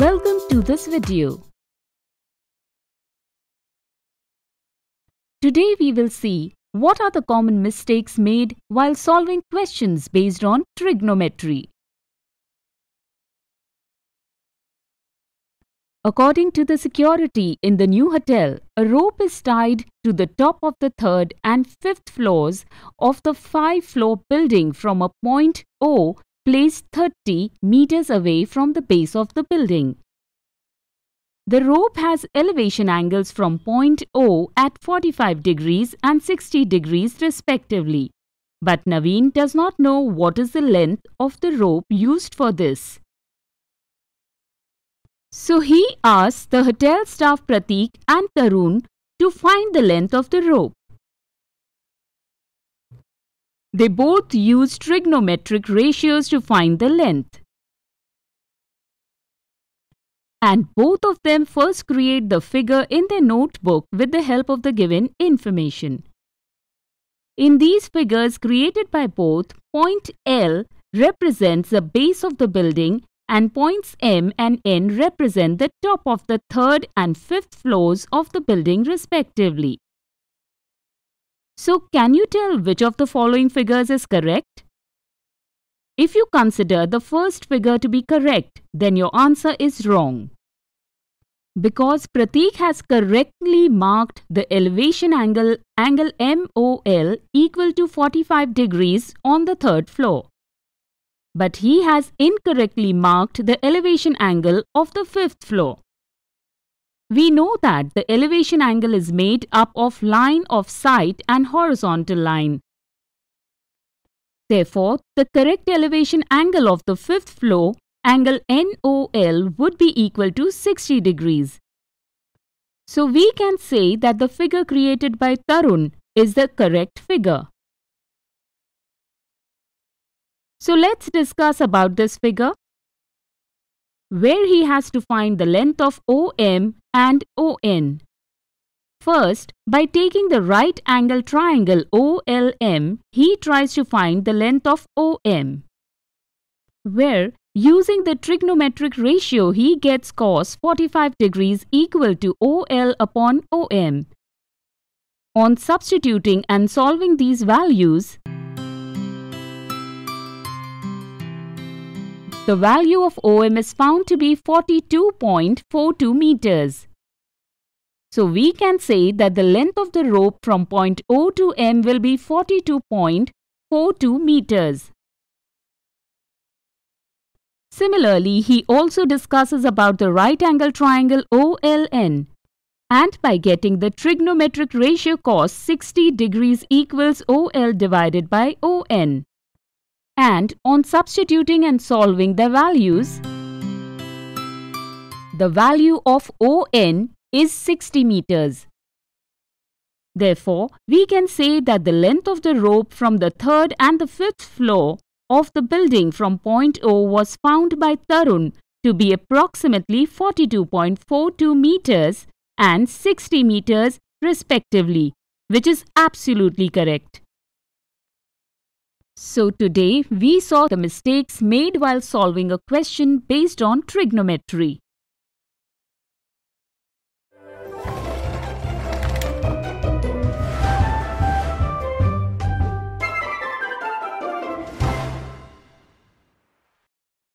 Welcome to this video. Today we will see what are the common mistakes made while solving questions based on trigonometry. According to the security in the new hotel, a rope is tied to the top of the third and fifth floors of the five-floor building from a point O placed 30 meters away from the base of the building. The rope has elevation angles from point O at 45 degrees and 60 degrees respectively. But Naveen does not know what is the length of the rope used for this. So he asks the hotel staff Pratik and Tarun to find the length of the rope. They both use trigonometric ratios to find the length. And both of them first create the figure in their notebook with the help of the given information. In these figures created by both, point L represents the base of the building and points M and N represent the top of the third and fifth floors of the building respectively. So can you tell which of the following figures is correct? If you consider the first figure to be correct, then your answer is wrong. Because Pratik has correctly marked the elevation angle, angle MOL equal to 45 degrees on the third floor. But he has incorrectly marked the elevation angle of the fifth floor. We know that the elevation angle is made up of line of sight and horizontal line. Therefore, the correct elevation angle of the fifth floor, angle NOL, would be equal to 60 degrees. So, we can say that the figure created by Tarun is the correct figure. So, let's discuss about this figure where he has to find the length of OM and ON. First, by taking the right angle triangle OLM, he tries to find the length of OM, where using the trigonometric ratio he gets cos 45 degrees equal to OL upon OM. On substituting and solving these values, The value of OM is found to be 42.42 meters. So we can say that the length of the rope from point O to M will be 42.42 meters. Similarly, he also discusses about the right angle triangle OLN. And by getting the trigonometric ratio cos 60 degrees equals OL divided by ON and on substituting and solving the values, the value of ON is 60 meters. Therefore, we can say that the length of the rope from the third and the fifth floor of the building from point O was found by Tarun to be approximately 42.42 meters and 60 meters respectively, which is absolutely correct. So today we saw the mistakes made while solving a question based on trigonometry.